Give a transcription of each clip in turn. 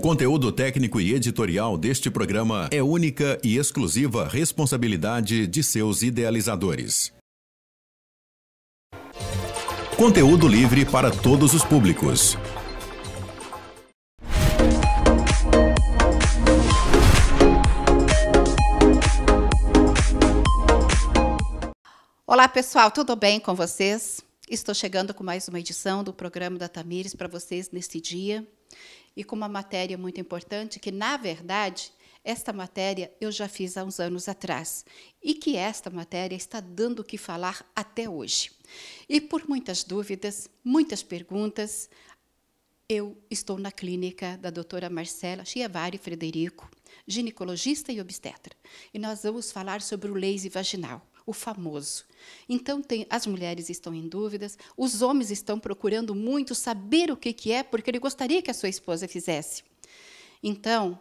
O conteúdo técnico e editorial deste programa é única e exclusiva responsabilidade de seus idealizadores. Conteúdo livre para todos os públicos. Olá pessoal, tudo bem com vocês? Estou chegando com mais uma edição do programa da Tamires para vocês neste dia e com uma matéria muito importante que, na verdade, esta matéria eu já fiz há uns anos atrás e que esta matéria está dando o que falar até hoje. E por muitas dúvidas, muitas perguntas, eu estou na clínica da doutora Marcela Chiavari Frederico, ginecologista e obstetra, e nós vamos falar sobre o laser vaginal o famoso. Então, tem, as mulheres estão em dúvidas, os homens estão procurando muito saber o que, que é, porque ele gostaria que a sua esposa fizesse. Então,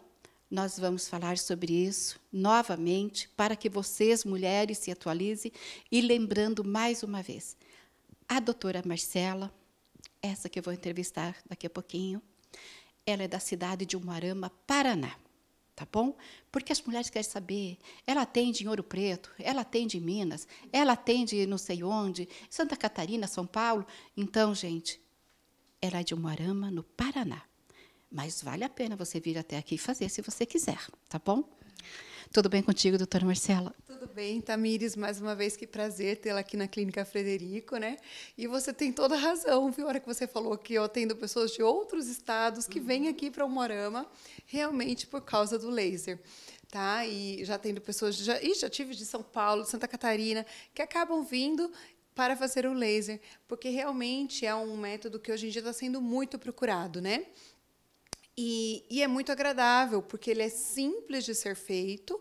nós vamos falar sobre isso novamente, para que vocês, mulheres, se atualizem. E lembrando mais uma vez, a doutora Marcela, essa que eu vou entrevistar daqui a pouquinho, ela é da cidade de Umarama, Paraná tá bom? Porque as mulheres querem saber. Ela atende em Ouro Preto, ela atende em Minas, ela atende não sei onde, Santa Catarina, São Paulo. Então, gente, ela é de Umarama, no Paraná. Mas vale a pena você vir até aqui e fazer se você quiser, tá bom? Tudo bem contigo, doutora Marcela? Tudo bem, Tamires, mais uma vez que prazer tê-la aqui na Clínica Frederico, né? E você tem toda a razão, viu? A hora que você falou que eu atendo pessoas de outros estados que uhum. vêm aqui para o Morama realmente por causa do laser tá? E já tendo pessoas, já, e já tive de São Paulo, de Santa Catarina, que acabam vindo para fazer o laser, porque realmente é um método que hoje em dia está sendo muito procurado, né? E, e, é muito agradável, porque ele é simples de ser feito,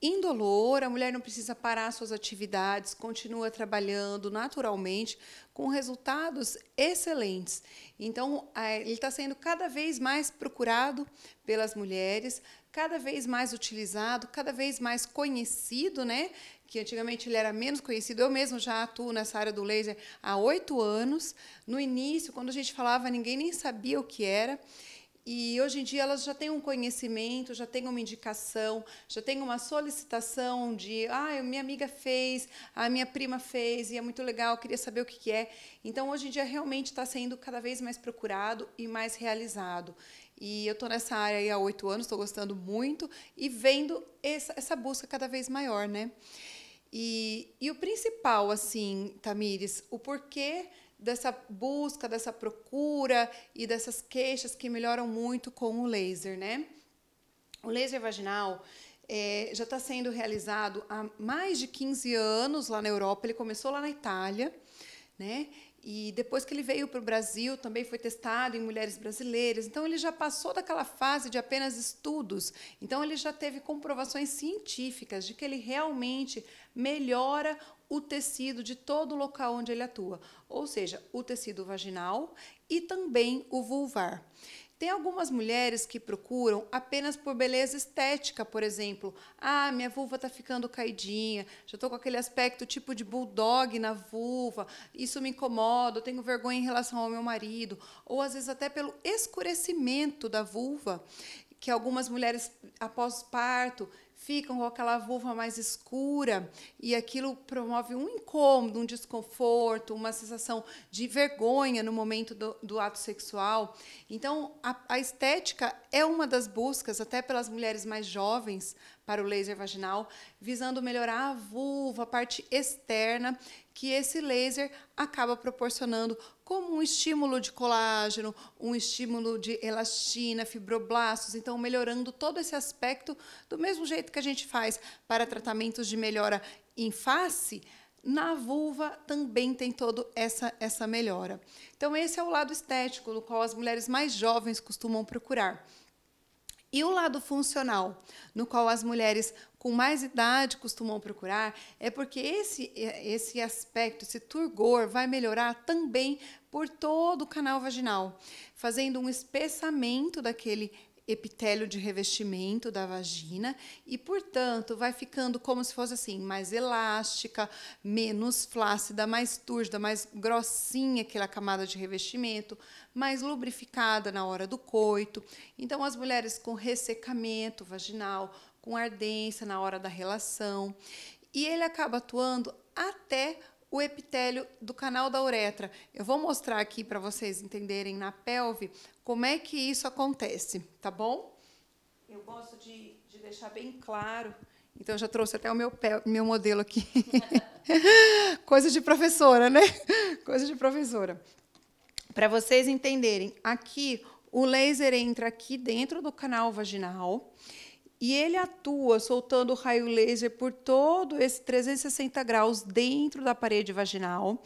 indolor, a mulher não precisa parar suas atividades, continua trabalhando naturalmente, com resultados excelentes. Então, ele está sendo cada vez mais procurado pelas mulheres, cada vez mais utilizado, cada vez mais conhecido, né? que antigamente ele era menos conhecido. Eu mesmo já atuo nessa área do laser há oito anos. No início, quando a gente falava, ninguém nem sabia o que era e hoje em dia elas já têm um conhecimento, já têm uma indicação, já têm uma solicitação de, ah, minha amiga fez, a minha prima fez, e é muito legal, queria saber o que, é. Então, hoje em dia, realmente está sendo cada vez mais procurado e mais realizado. E eu estou nessa área há oito anos, estou gostando muito e vendo essa, essa busca cada vez maior, né? E, e o principal, assim, Tamires, o porquê dessa busca, dessa procura e dessas queixas que melhoram muito com o laser, né? O laser vaginal é, já está sendo realizado há mais de 15 anos lá na Europa. Ele começou lá na Itália, né? E depois que ele veio para o Brasil, também foi testado em mulheres brasileiras. Então, ele já passou daquela fase de apenas estudos. Então, ele já teve comprovações científicas de que ele realmente melhora o tecido de todo o local onde ele atua, ou seja, o tecido vaginal e também o vulvar. Tem algumas mulheres que procuram apenas por beleza estética, por exemplo. Ah, minha vulva está ficando caidinha, já estou com aquele aspecto tipo de bulldog na vulva, isso me incomoda, eu tenho vergonha em relação ao meu marido. Ou às vezes até pelo escurecimento da vulva, que algumas mulheres após parto ficam com aquela vulva mais escura e aquilo promove um incômodo, um desconforto, uma sensação de vergonha no momento do, do ato sexual. Então, a, a estética é uma das buscas, até pelas mulheres mais jovens, para o laser vaginal, visando melhorar a vulva, a parte externa, que esse laser acaba proporcionando como um estímulo de colágeno, um estímulo de elastina, fibroblastos, então melhorando todo esse aspecto do mesmo jeito que a gente faz para tratamentos de melhora em face, na vulva também tem toda essa, essa melhora. Então, esse é o lado estético, no qual as mulheres mais jovens costumam procurar. E o lado funcional, no qual as mulheres com mais idade costumam procurar, é porque esse, esse aspecto, esse turgor, vai melhorar também por todo o canal vaginal, fazendo um espessamento daquele epitélio de revestimento da vagina e, portanto, vai ficando como se fosse assim, mais elástica, menos flácida, mais túrgida, mais grossinha aquela camada de revestimento, mais lubrificada na hora do coito. Então, as mulheres com ressecamento vaginal, com ardência na hora da relação, e ele acaba atuando até o epitélio do canal da uretra. Eu vou mostrar aqui para vocês entenderem na pelve como é que isso acontece, tá bom? Eu gosto de, de deixar bem claro. Então, já trouxe até o meu, meu modelo aqui. Coisa de professora, né? Coisa de professora. Para vocês entenderem, aqui o laser entra aqui dentro do canal vaginal e ele atua soltando o raio laser por todo esse 360 graus dentro da parede vaginal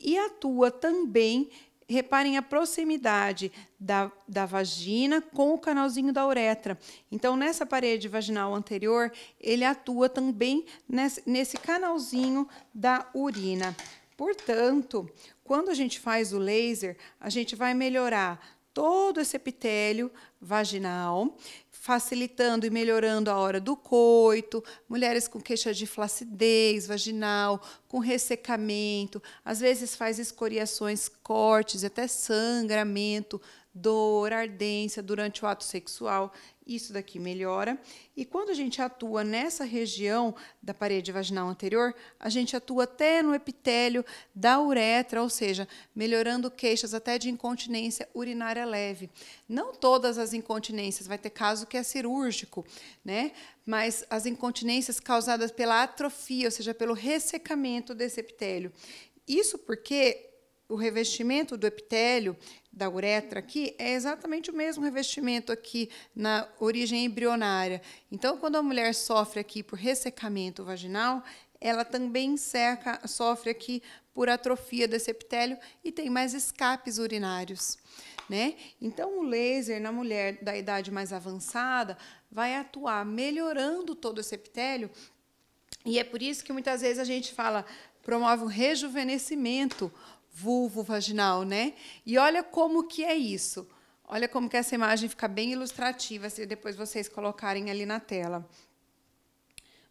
e atua também reparem a proximidade da, da vagina com o canalzinho da uretra. Então, nessa parede vaginal anterior, ele atua também nesse, nesse canalzinho da urina. Portanto, quando a gente faz o laser, a gente vai melhorar todo esse epitélio vaginal facilitando e melhorando a hora do coito, mulheres com queixa de flacidez vaginal, com ressecamento, às vezes faz escoriações, cortes, até sangramento, dor, ardência durante o ato sexual isso daqui melhora. E quando a gente atua nessa região da parede vaginal anterior, a gente atua até no epitélio da uretra, ou seja, melhorando queixas até de incontinência urinária leve. Não todas as incontinências, vai ter caso que é cirúrgico, né? Mas as incontinências causadas pela atrofia, ou seja, pelo ressecamento desse epitélio. Isso porque o revestimento do epitélio da uretra aqui é exatamente o mesmo revestimento aqui na origem embrionária. Então, quando a mulher sofre aqui por ressecamento vaginal, ela também seca, sofre aqui por atrofia desse epitélio e tem mais escapes urinários. Né? Então, o laser na mulher da idade mais avançada vai atuar melhorando todo esse epitélio, e é por isso que muitas vezes a gente fala promove o rejuvenescimento vulvo vaginal, né? E olha como que é isso. Olha como que essa imagem fica bem ilustrativa se depois vocês colocarem ali na tela.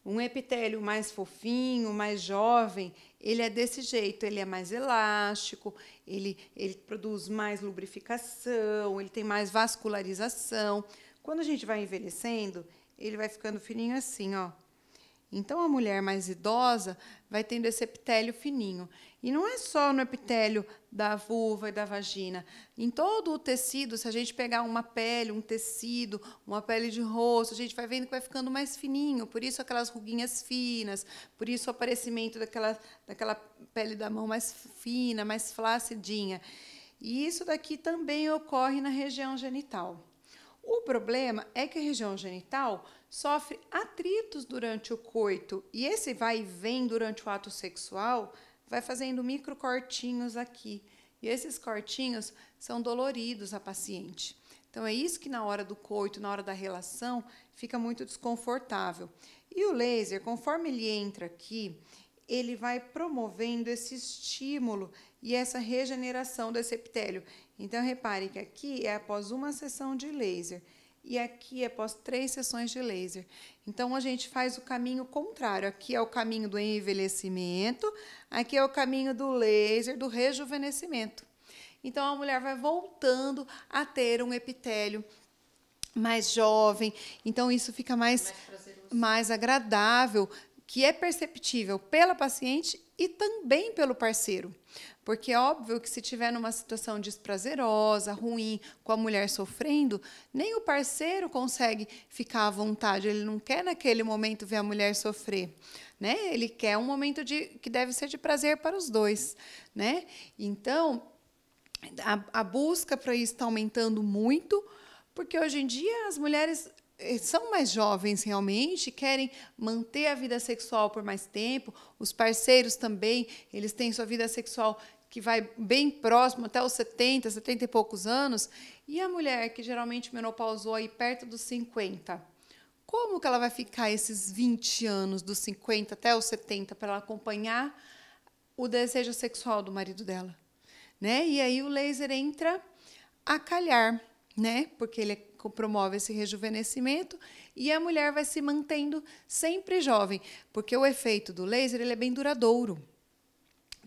Um epitélio mais fofinho, mais jovem, ele é desse jeito, ele é mais elástico, ele, ele produz mais lubrificação, ele tem mais vascularização. Quando a gente vai envelhecendo, ele vai ficando fininho assim, ó. Então a mulher mais idosa vai tendo esse epitélio fininho. E não é só no epitélio da vulva e da vagina. Em todo o tecido, se a gente pegar uma pele, um tecido, uma pele de rosto, a gente vai vendo que vai ficando mais fininho. Por isso aquelas ruguinhas finas, por isso o aparecimento daquela, daquela pele da mão mais fina, mais flacidinha. E isso daqui também ocorre na região genital. O problema é que a região genital sofre atritos durante o coito e esse vai e vem durante o ato sexual vai fazendo micro cortinhos aqui. E esses cortinhos são doloridos à paciente. Então, é isso que na hora do coito, na hora da relação, fica muito desconfortável. E o laser, conforme ele entra aqui, ele vai promovendo esse estímulo e essa regeneração desse epitélio. Então, repare que aqui é após uma sessão de laser e aqui é após três sessões de laser. Então a gente faz o caminho contrário. Aqui é o caminho do envelhecimento, aqui é o caminho do laser, do rejuvenescimento. Então a mulher vai voltando a ter um epitélio mais jovem. Então isso fica mais mais, mais agradável, que é perceptível pela paciente e também pelo parceiro. Porque é óbvio que se tiver numa situação desprazerosa, ruim, com a mulher sofrendo, nem o parceiro consegue ficar à vontade. Ele não quer naquele momento ver a mulher sofrer, né? Ele quer um momento de que deve ser de prazer para os dois, né? Então, a, a busca para isso está aumentando muito, porque hoje em dia as mulheres eh, são mais jovens realmente, querem manter a vida sexual por mais tempo. Os parceiros também, eles têm sua vida sexual que vai bem próximo até os 70, 70 e poucos anos, e a mulher que geralmente menopausou aí perto dos 50. Como que ela vai ficar esses 20 anos, dos 50 até os 70, para ela acompanhar o desejo sexual do marido dela? Né? E aí o laser entra a calhar, né? Porque ele promove esse rejuvenescimento e a mulher vai se mantendo sempre jovem, porque o efeito do laser ele é bem duradouro.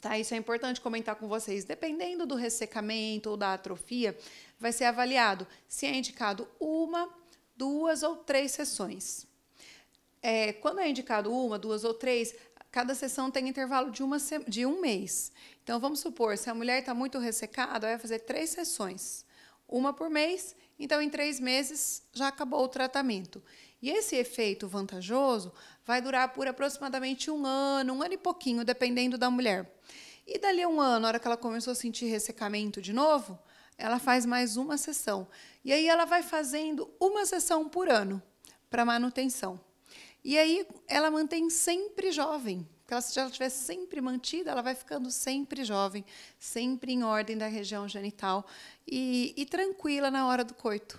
Tá, isso é importante comentar com vocês. Dependendo do ressecamento ou da atrofia, vai ser avaliado se é indicado uma, duas ou três sessões. É, quando é indicado uma, duas ou três, cada sessão tem intervalo de, uma, de um mês. Então, vamos supor, se a mulher está muito ressecada, vai fazer três sessões, uma por mês, então em três meses já acabou o tratamento. E esse efeito vantajoso vai durar por aproximadamente um ano, um ano e pouquinho, dependendo da mulher. E dali a um ano, na hora que ela começou a sentir ressecamento de novo, ela faz mais uma sessão. E aí ela vai fazendo uma sessão por ano para manutenção. E aí ela mantém sempre jovem. Porque se ela estiver sempre mantida, ela vai ficando sempre jovem, sempre em ordem da região genital e, e tranquila na hora do coito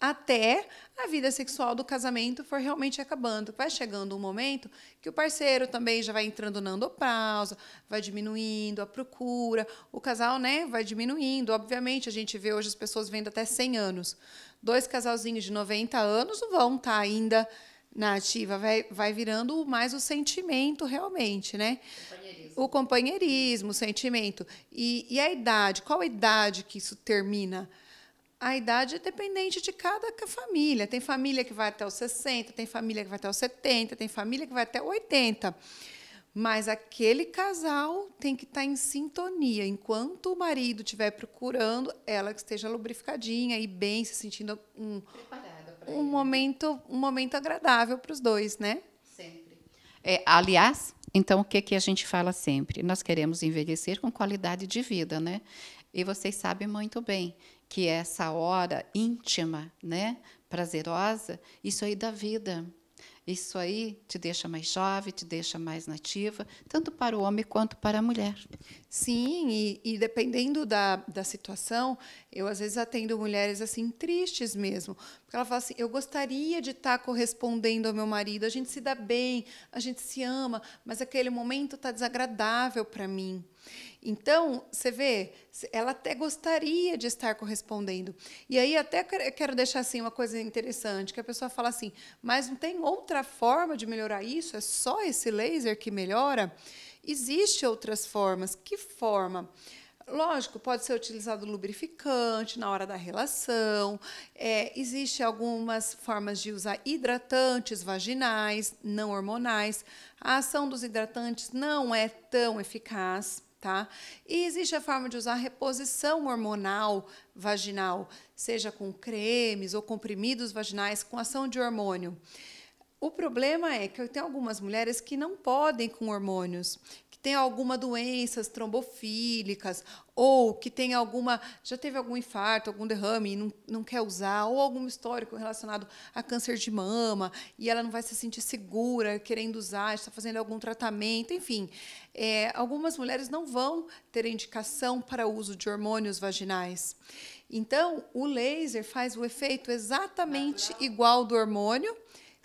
até a vida sexual do casamento for realmente acabando. Vai chegando um momento que o parceiro também já vai entrando na andopausa, vai diminuindo a procura, o casal né, vai diminuindo. Obviamente, a gente vê hoje as pessoas vendo até 100 anos. Dois casalzinhos de 90 anos vão estar tá ainda na ativa, vai, vai virando mais o sentimento realmente, né? Companheirismo. O companheirismo, o sentimento. E, e a idade, qual a idade que isso termina? a idade é dependente de cada família. Tem família que vai até os 60, tem família que vai até os 70, tem família que vai até 80. Mas aquele casal tem que estar tá em sintonia. Enquanto o marido estiver procurando, ela que esteja lubrificadinha e bem, se sentindo um, um momento, um momento agradável para os dois, né? Sempre. É, aliás, então o que, que a gente fala sempre? Nós queremos envelhecer com qualidade de vida, né? E vocês sabem muito bem que é essa hora íntima, né, prazerosa, isso aí da vida. Isso aí te deixa mais jovem, te deixa mais nativa, tanto para o homem quanto para a mulher. Sim, e, e dependendo da, da situação, eu às vezes atendo mulheres assim tristes mesmo, porque ela fala assim: eu gostaria de estar tá correspondendo ao meu marido, a gente se dá bem, a gente se ama, mas aquele momento está desagradável para mim. Então, você vê, ela até gostaria de estar correspondendo. E aí, até quero deixar assim uma coisa interessante, que a pessoa fala assim, mas não tem outra forma de melhorar isso? É só esse laser que melhora? Existem outras formas. Que forma? lógico, pode ser utilizado lubrificante na hora da relação. É, Existem algumas formas de usar hidratantes vaginais, não hormonais. A ação dos hidratantes não é tão eficaz. Tá? E existe a forma de usar reposição hormonal vaginal, seja com cremes ou comprimidos vaginais com ação de hormônio. O problema é que eu tenho algumas mulheres que não podem com hormônios tem alguma doenças trombofílicas ou que tem alguma já teve algum infarto, algum derrame e não, não quer usar ou algum histórico relacionado a câncer de mama e ela não vai se sentir segura querendo usar, está fazendo algum tratamento, enfim, é, algumas mulheres não vão ter indicação para uso de hormônios vaginais. Então, o laser faz o efeito exatamente igual do hormônio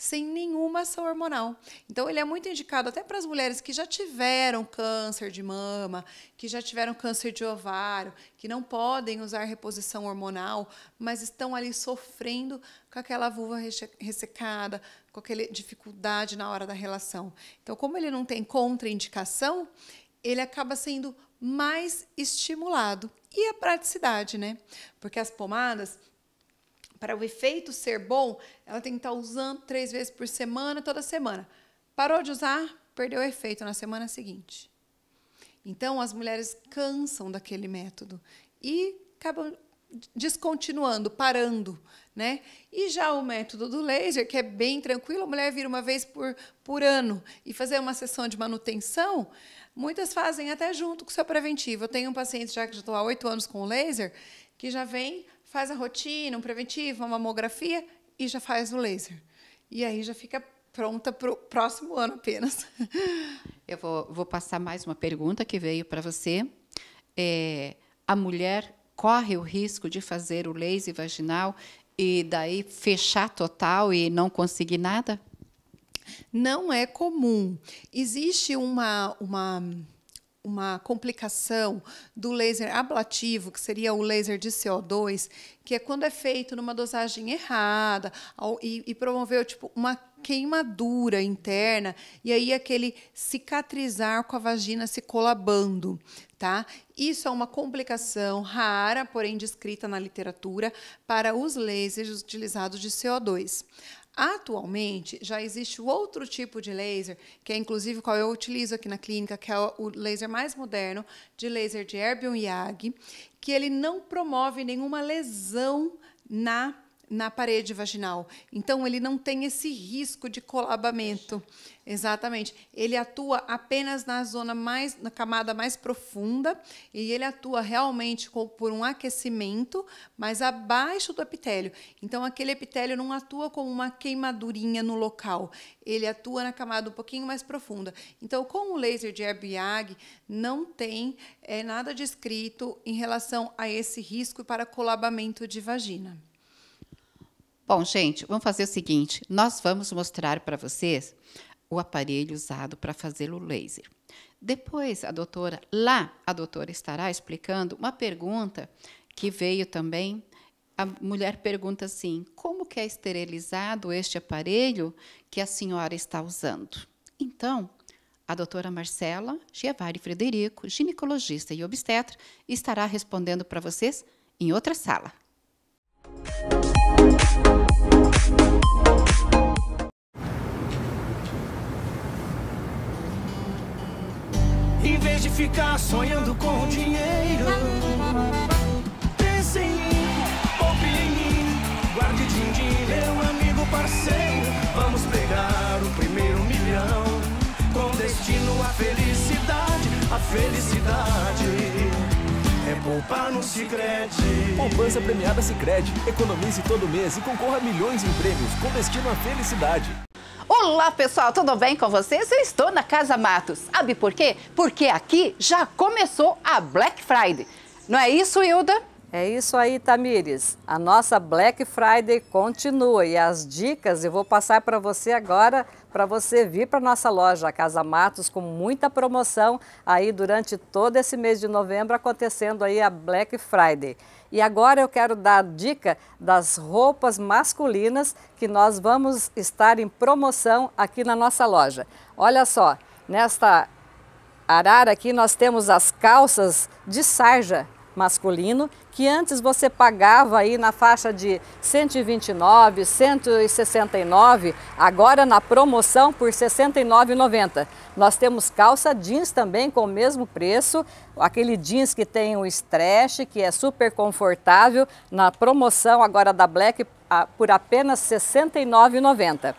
sem nenhuma ação hormonal. Então, ele é muito indicado até para as mulheres que já tiveram câncer de mama, que já tiveram câncer de ovário, que não podem usar reposição hormonal, mas estão ali sofrendo com aquela vulva ressecada, com aquela dificuldade na hora da relação. Então, como ele não tem contraindicação, ele acaba sendo mais estimulado. E a praticidade, né? Porque as pomadas para o efeito ser bom, ela tem que estar usando três vezes por semana, toda semana. Parou de usar, perdeu o efeito na semana seguinte. Então, as mulheres cansam daquele método e acabam descontinuando, parando. Né? E já o método do laser, que é bem tranquilo, a mulher vira uma vez por, por ano e fazer uma sessão de manutenção, muitas fazem até junto com o seu preventivo. Eu tenho um paciente já que já estou há oito anos com o laser, que já vem faz a rotina, um preventivo, uma mamografia e já faz o laser. E aí já fica pronta para o próximo ano apenas. Eu vou, vou, passar mais uma pergunta que veio para você. É, a mulher corre o risco de fazer o laser vaginal e daí fechar total e não conseguir nada? Não é comum. Existe uma, uma uma complicação do laser ablativo, que seria o laser de CO2, que é quando é feito numa dosagem errada e, e promoveu tipo uma queimadura interna e aí aquele cicatrizar com a vagina se colabando, tá? Isso é uma complicação rara, porém descrita na literatura para os lasers utilizados de CO2. Atualmente, já existe outro tipo de laser, que é inclusive qual eu utilizo aqui na clínica, que é o laser mais moderno, de laser de Erbium Yag, que ele não promove nenhuma lesão na na parede vaginal. Então, ele não tem esse risco de colabamento. Exatamente. Ele atua apenas na zona mais, na camada mais profunda, e ele atua realmente com, por um aquecimento, mas abaixo do epitélio. Então, aquele epitélio não atua como uma queimadurinha no local. Ele atua na camada um pouquinho mais profunda. Então, com o laser de airbag, não tem é, nada descrito em relação a esse risco para colabamento de vagina. Bom, gente, vamos fazer o seguinte: nós vamos mostrar para vocês o aparelho usado para fazer o laser. Depois, a doutora, lá, a doutora estará explicando uma pergunta que veio também. A mulher pergunta assim: como que é esterilizado este aparelho que a senhora está usando? Então, a doutora Marcela Giavari Frederico, ginecologista e obstetra, estará respondendo para vocês em outra sala. Música em vez de ficar sonhando com dinheiro, pense em mim, poupe em mim, guarde din-din, meu amigo parceiro. Vamos pegar o primeiro milhão, com destino à felicidade, à felicidade poupar no Sicredi. Poupança premiada Sicredi. Economize todo mês e concorra a milhões em prêmios com destino à felicidade. Olá pessoal, tudo bem com vocês? Eu estou na Casa Matos. Sabe por quê? Porque aqui já começou a Black Friday. Não é isso, Hilda? É isso aí, Tamires. A nossa Black Friday continua e as dicas eu vou passar para você agora para você vir para nossa loja Casa Matos com muita promoção aí durante todo esse mês de novembro acontecendo aí a Black Friday. E agora eu quero dar dica das roupas masculinas que nós vamos estar em promoção aqui na nossa loja. Olha só, nesta arara aqui nós temos as calças de sarja masculino, que antes você pagava aí na faixa de 129, 169, agora na promoção por 69,90. Nós temos calça jeans também com o mesmo preço, aquele jeans que tem o stretch, que é super confortável, na promoção agora da Black por apenas 69,90.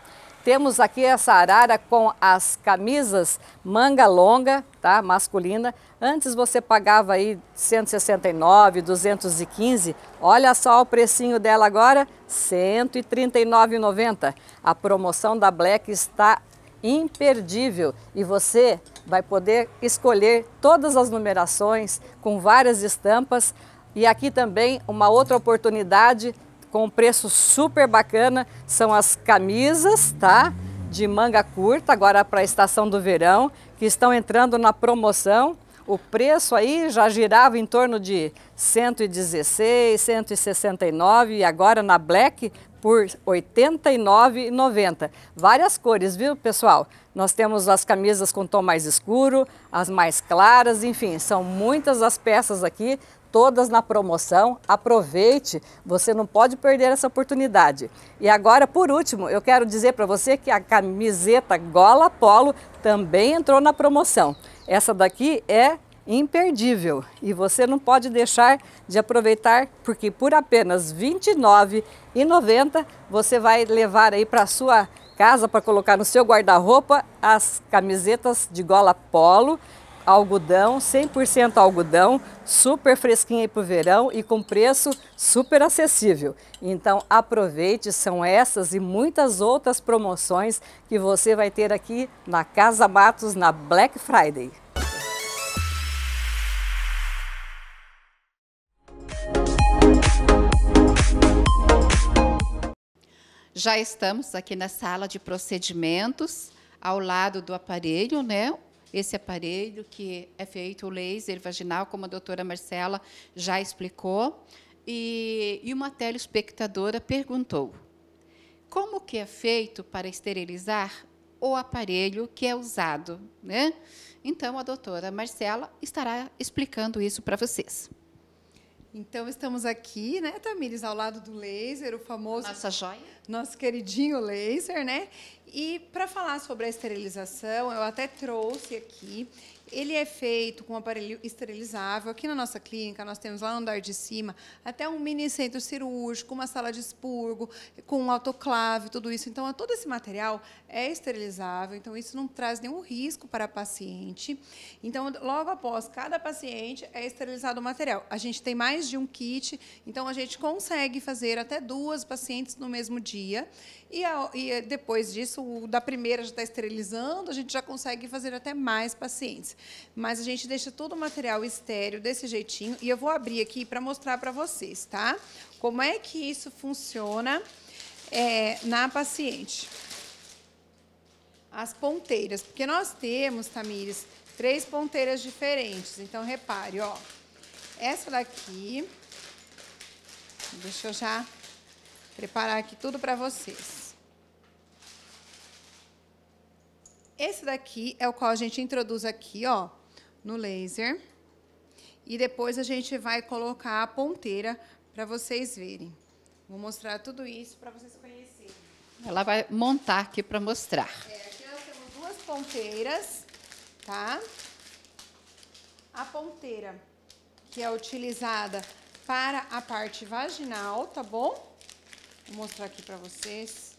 Temos aqui essa arara com as camisas manga longa, tá? Masculina. Antes você pagava aí 169, 215. Olha só o precinho dela agora, 139,90. A promoção da Black está imperdível e você vai poder escolher todas as numerações com várias estampas. E aqui também uma outra oportunidade com um preço super bacana. São as camisas, tá? De manga curta, agora para a estação do verão, que estão entrando na promoção. O preço aí já girava em torno de 116, 169 e agora na Black por R$ 89,90. Várias cores, viu, pessoal? Nós temos as camisas com tom mais escuro, as mais claras, enfim, são muitas as peças aqui todas na promoção. Aproveite, você não pode perder essa oportunidade. E agora, por último, eu quero dizer para você que a camiseta Gola Polo também entrou na promoção. Essa daqui é imperdível e você não pode deixar de aproveitar porque por apenas R$ 29,90 você vai levar aí para sua casa para colocar no seu guarda-roupa as camisetas de gola polo algodão, 100% algodão, super fresquinha para o verão e com preço super acessível. Então aproveite, são essas e muitas outras promoções que você vai ter aqui na Casa Matos na Black Friday. Já estamos aqui na sala de procedimentos, ao lado do aparelho, né? esse aparelho que é feito o laser vaginal, como a doutora Marcela já explicou. E, e uma telespectadora perguntou, como que é feito para esterilizar o aparelho que é usado? Né? Então, a doutora Marcela estará explicando isso para vocês. Então estamos aqui, né, Tamires, ao lado do laser, o famoso. Nossa joia. Nosso queridinho laser, né? E para falar sobre a esterilização, eu até trouxe aqui. Ele é feito com um aparelho esterilizável. Aqui na nossa clínica, nós temos lá no andar de cima até um mini centro cirúrgico, uma sala de expurgo, com um autoclave, tudo isso. Então, todo esse material é esterilizável, então isso não traz nenhum risco para a paciente. Então, logo após cada paciente, é esterilizado o material. A gente tem mais de um kit, então a gente consegue fazer até duas pacientes no mesmo dia. E, a, e depois disso, da primeira já está esterilizando, a gente já consegue fazer até mais pacientes. Mas a gente deixa todo o material estéreo desse jeitinho e eu vou abrir aqui para mostrar para vocês, tá? Como é que isso funciona é, na paciente. As ponteiras, porque nós temos, Tamires, três ponteiras diferentes. Então, repare, ó. Essa daqui, deixa eu já preparar aqui tudo para vocês. Esse daqui é o qual a gente introduz aqui, ó, no laser. E depois a gente vai colocar a ponteira para vocês verem. Vou mostrar tudo isso para vocês conhecerem. Ela vai montar aqui para mostrar. É, aqui nós temos duas ponteiras, tá? A ponteira que é utilizada para a parte vaginal, tá bom? Vou mostrar aqui para vocês.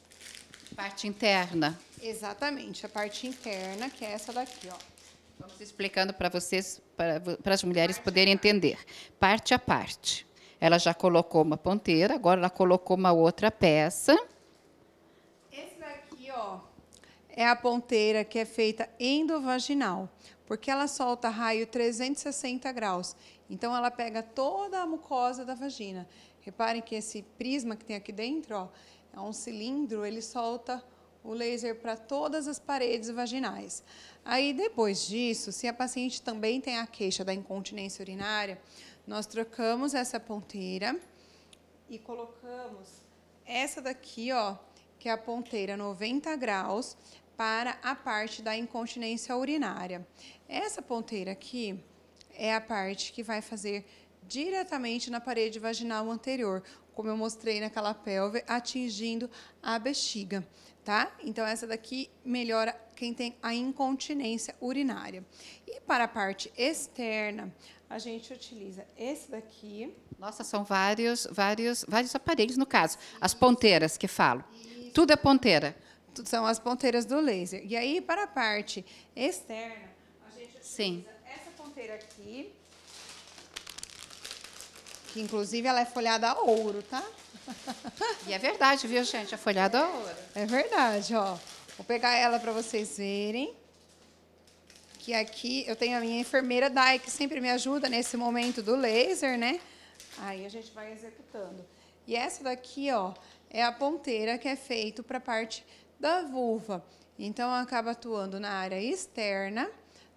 Parte interna. Exatamente, a parte interna, que é essa daqui, ó. Vamos explicando para vocês, para, para as mulheres parte poderem entender. Parte a parte. Ela já colocou uma ponteira, agora ela colocou uma outra peça. Esse daqui, ó, é a ponteira que é feita endovaginal, porque ela solta raio 360 graus. Então ela pega toda a mucosa da vagina. Reparem que esse prisma que tem aqui dentro, ó, é um cilindro, ele solta o laser para todas as paredes vaginais. Aí, depois disso, se a paciente também tem a queixa da incontinência urinária, nós trocamos essa ponteira e colocamos essa daqui, ó, que é a ponteira 90 graus, para a parte da incontinência urinária. Essa ponteira aqui é a parte que vai fazer diretamente na parede vaginal anterior, como eu mostrei naquela pelve, atingindo a bexiga, tá? Então essa daqui melhora quem tem a incontinência urinária. E para a parte externa, a gente utiliza esse daqui. Nossa, são vários, vários, vários aparelhos no caso, as ponteiras que falo. Isso. Tudo é ponteira. São as ponteiras do laser. E aí para a parte externa, a gente utiliza Sim. essa ponteira aqui que inclusive ela é folhada a ouro, tá? E é verdade, viu, gente? É folhada a ouro. É verdade, ó. Vou pegar ela para vocês verem. Que aqui eu tenho a minha enfermeira Dai, que sempre me ajuda nesse momento do laser, né? Aí a gente vai executando. E essa daqui, ó, é a ponteira que é feito para a parte da vulva. Então acaba atuando na área externa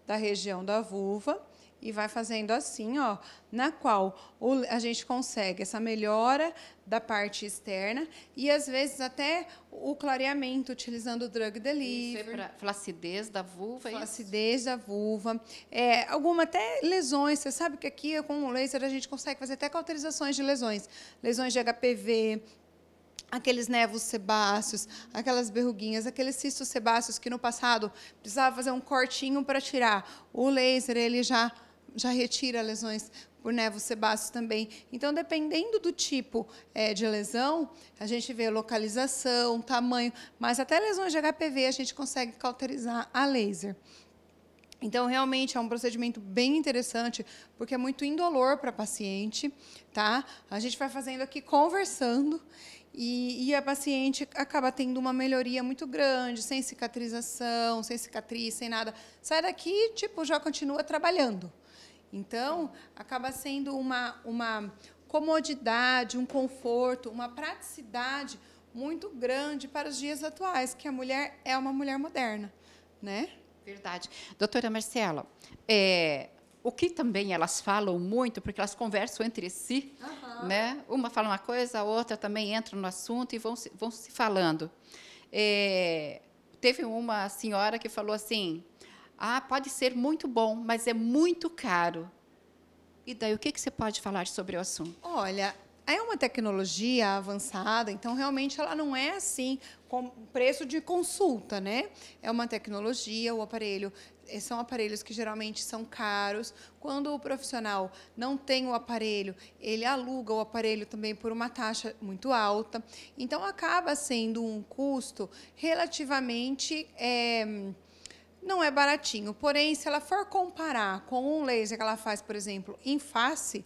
da região da vulva e vai fazendo assim, ó, na qual a gente consegue essa melhora da parte externa e às vezes até o clareamento utilizando o drug é delivery, é flacidez da vulva, é flacidez isso? da vulva, é, alguma até lesões. Você sabe que aqui com o laser a gente consegue fazer até cauterizações de lesões, lesões de HPV, aqueles nervos sebáceos, aquelas berruguinhas, aqueles cistos sebáceos que no passado precisava fazer um cortinho para tirar. O laser ele já já retira lesões por nervo sebáceo também. Então, dependendo do tipo é, de lesão, a gente vê localização, tamanho, mas até lesões de HPV a gente consegue cauterizar a laser. Então, realmente é um procedimento bem interessante, porque é muito indolor para a paciente, tá? A gente vai fazendo aqui conversando e, e, a paciente acaba tendo uma melhoria muito grande, sem cicatrização, sem cicatriz, sem nada. Sai daqui, tipo, já continua trabalhando. Então, acaba sendo uma, uma comodidade, um conforto, uma praticidade muito grande para os dias atuais, que a mulher é uma mulher moderna, né? Verdade. Doutora Marcela, é, o que também elas falam muito, porque elas conversam entre si, uhum. né? Uma fala uma coisa, a outra também entra no assunto e vão se, vão se falando. É, teve uma senhora que falou assim, ah, pode ser muito bom, mas é muito caro. E daí, o que, que você pode falar sobre o assunto? Olha, é uma tecnologia avançada, então realmente ela não é assim com preço de consulta, né? É uma tecnologia, o aparelho eh, são aparelhos que geralmente são caros. Quando o profissional não tem o aparelho, ele aluga o aparelho também por uma taxa muito alta. Então acaba sendo um custo relativamente é, não é baratinho. Porém, se ela for comparar com um laser que ela faz, por exemplo, em face,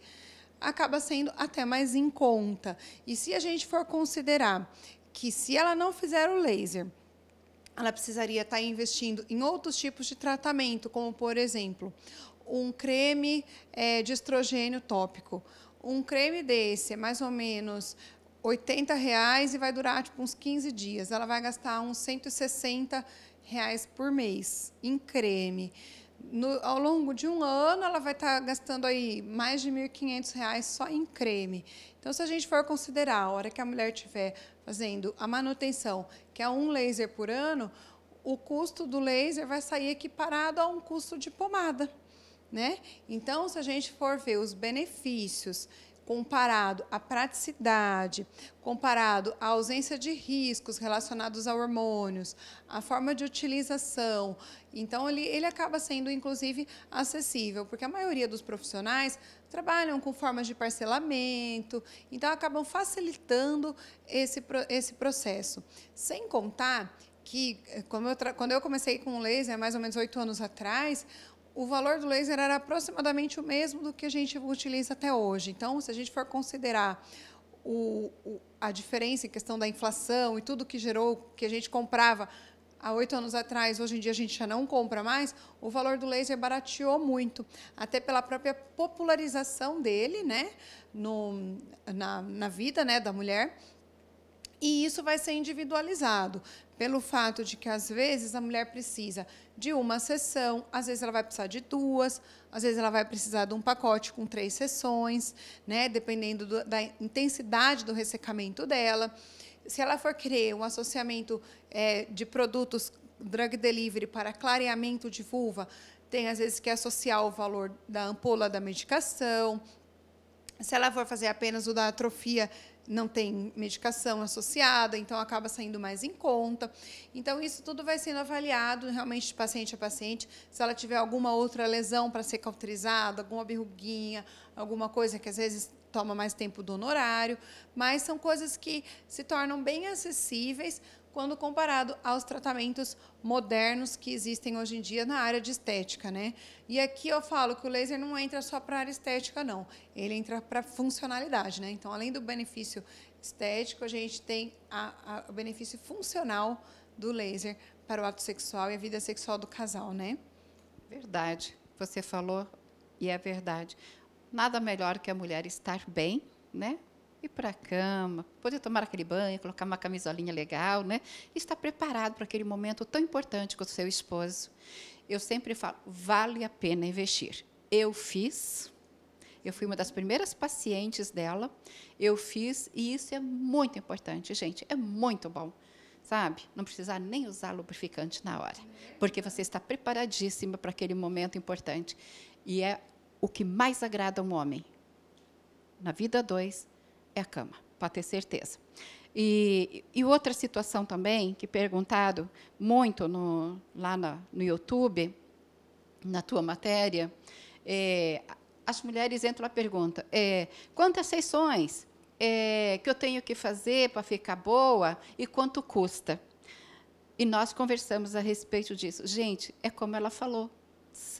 acaba sendo até mais em conta. E se a gente for considerar que se ela não fizer o laser, ela precisaria estar investindo em outros tipos de tratamento, como por exemplo, um creme é, de estrogênio tópico. Um creme desse é mais ou menos 80 reais e vai durar tipo, uns 15 dias. Ela vai gastar uns 160 reais reais por mês em creme. No, ao longo de um ano, ela vai estar tá gastando aí mais de R$ 1.500 só em creme. Então, se a gente for considerar a hora que a mulher estiver fazendo a manutenção, que é um laser por ano, o custo do laser vai sair equiparado a um custo de pomada. Né? Então, se a gente for ver os benefícios comparado à praticidade, comparado à ausência de riscos relacionados a hormônios, à forma de utilização. Então, ele, ele acaba sendo, inclusive, acessível, porque a maioria dos profissionais trabalham com formas de parcelamento, então acabam facilitando esse, esse processo. Sem contar que, eh, eu quando eu comecei com o laser, mais ou menos oito anos atrás, o valor do laser era aproximadamente o mesmo do que a gente utiliza até hoje. Então, se a gente for considerar o, o, a diferença em questão da inflação e tudo que gerou, que a gente comprava há oito anos atrás, hoje em dia a gente já não compra mais, o valor do laser barateou muito, até pela própria popularização dele né, no, na, na vida né, da mulher. E isso vai ser individualizado, pelo fato de que, às vezes, a mulher precisa de uma sessão, às vezes, ela vai precisar de duas, às vezes, ela vai precisar de um pacote com três sessões, né? dependendo do, da intensidade do ressecamento dela. Se ela for querer um associamento é, de produtos drug delivery para clareamento de vulva, tem às vezes que associar o valor da ampola da medicação. Se ela for fazer apenas o da atrofia não tem medicação associada, então acaba saindo mais em conta. Então, isso tudo vai sendo avaliado realmente de paciente a paciente. Se ela tiver alguma outra lesão para ser cauterizada, alguma berruguinha, alguma coisa que às vezes toma mais tempo do honorário, mas são coisas que se tornam bem acessíveis quando comparado aos tratamentos modernos que existem hoje em dia na área de estética, né? E aqui eu falo que o laser não entra só para a área estética, não. Ele entra para funcionalidade, né? Então, além do benefício estético, a gente tem a, a, o benefício funcional do laser para o ato sexual e a vida sexual do casal, né? Verdade. Você falou e é verdade. Nada melhor que a mulher estar bem, né? ir para a cama, poder tomar aquele banho, colocar uma camisolinha legal, né? E estar preparado para aquele momento tão importante com o seu esposo. Eu sempre falo, vale a pena investir. Eu fiz, eu fui uma das primeiras pacientes dela, eu fiz, e isso é muito importante, gente, é muito bom sabe? Não precisar nem usar lubrificante na hora, porque você está preparadíssima para aquele momento importante. E é o que mais agrada um homem. Na vida dois é a cama, para ter certeza. E, e outra situação também, que perguntado muito no, lá no YouTube, na tua matéria, é, as mulheres entram e pergunta: é, quantas sessões é, que eu tenho que fazer para ficar boa e quanto custa? E nós conversamos a respeito disso. Gente, é como ela falou,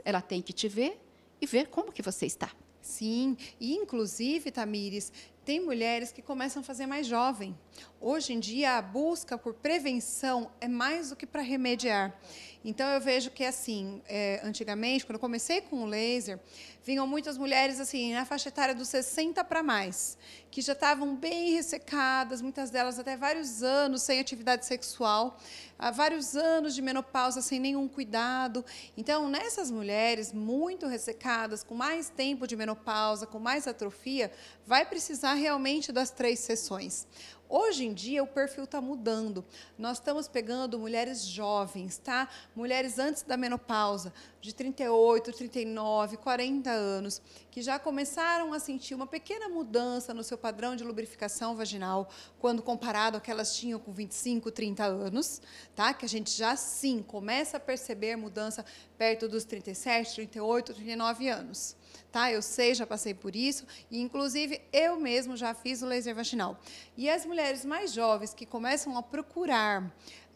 ela tem que te ver e ver como que você está. Sim, e inclusive, Tamires, tem mulheres que começam a fazer mais jovem. Hoje em dia, a busca por prevenção é mais do que para remediar. Então, eu vejo que, assim, é, antigamente, quando eu comecei com o laser, vinham muitas mulheres, assim, na faixa etária dos 60 para mais, que já estavam bem ressecadas, muitas delas até vários anos sem atividade sexual, há vários anos de menopausa sem nenhum cuidado. Então, nessas mulheres muito ressecadas, com mais tempo de menopausa, com mais atrofia, vai precisar precisar realmente das três sessões. Hoje em dia o perfil está mudando. Nós estamos pegando mulheres jovens, tá? Mulheres antes da menopausa, de 38, 39, 40 anos, que já começaram a sentir uma pequena mudança no seu padrão de lubrificação vaginal quando comparado ao que elas tinham com 25, 30 anos, tá? Que a gente já sim começa a perceber mudança perto dos 37, 38, 39 anos tá? Eu sei, já passei por isso, e inclusive eu mesmo já fiz o laser vaginal. E as mulheres mais jovens que começam a procurar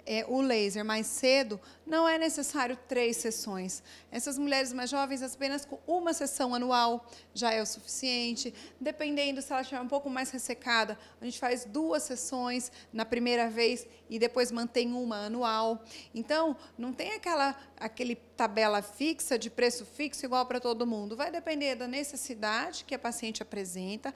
é, o laser mais cedo, não é necessário três sessões. Essas mulheres mais jovens, apenas com uma sessão anual já é o suficiente. Dependendo se ela estiver um pouco mais ressecada, a gente faz duas sessões na primeira vez e depois mantém uma anual. Então, não tem aquela aquele tabela fixa de preço fixo igual para todo mundo. Vai depender da necessidade que a paciente apresenta,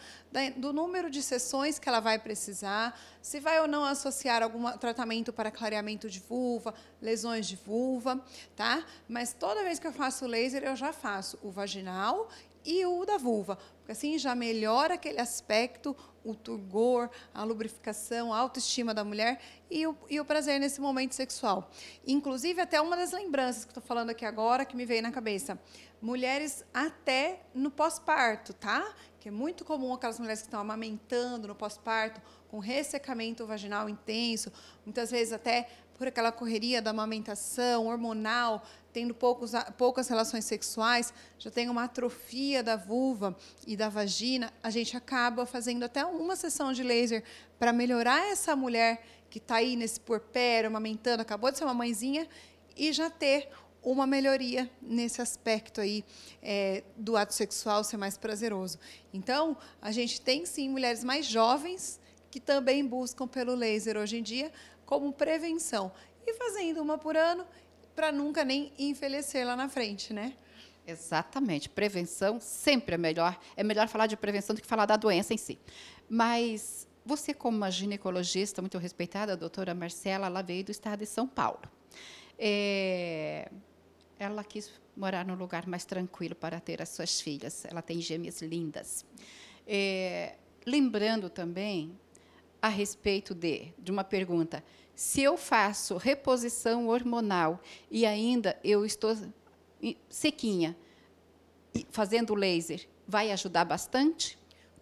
do número de sessões que ela vai precisar, se vai ou não associar algum tratamento para clareamento de vulva, lesões de vulva, tá? Mas toda vez que eu faço laser, eu já faço o vaginal e o da vulva, assim já melhora aquele aspecto, o turgor, a lubrificação, a autoestima da mulher e o, e o prazer nesse momento sexual. Inclusive, até uma das lembranças que estou falando aqui agora, que me veio na cabeça. Mulheres até no pós-parto, tá? Que é muito comum aquelas mulheres que estão amamentando no pós-parto, com ressecamento vaginal intenso, muitas vezes até por aquela correria da amamentação hormonal, tendo poucos, poucas relações sexuais, já tem uma atrofia da vulva e da vagina, a gente acaba fazendo até uma sessão de laser para melhorar essa mulher que está aí nesse porpério, amamentando, acabou de ser uma mãezinha, e já ter uma melhoria nesse aspecto aí é, do ato sexual ser mais prazeroso. Então, a gente tem sim mulheres mais jovens que também buscam pelo laser hoje em dia como prevenção. E fazendo uma por ano, para nunca nem envelhecer lá na frente, né? Exatamente. Prevenção sempre é melhor. É melhor falar de prevenção do que falar da doença em si. Mas você, como uma ginecologista muito respeitada, a doutora Marcela, ela veio do estado de São Paulo. É... Ela quis morar num lugar mais tranquilo para ter as suas filhas. Ela tem gêmeas lindas. É... Lembrando também a respeito de, de uma pergunta: se eu faço reposição hormonal e ainda eu estou sequinha, fazendo laser, vai ajudar bastante?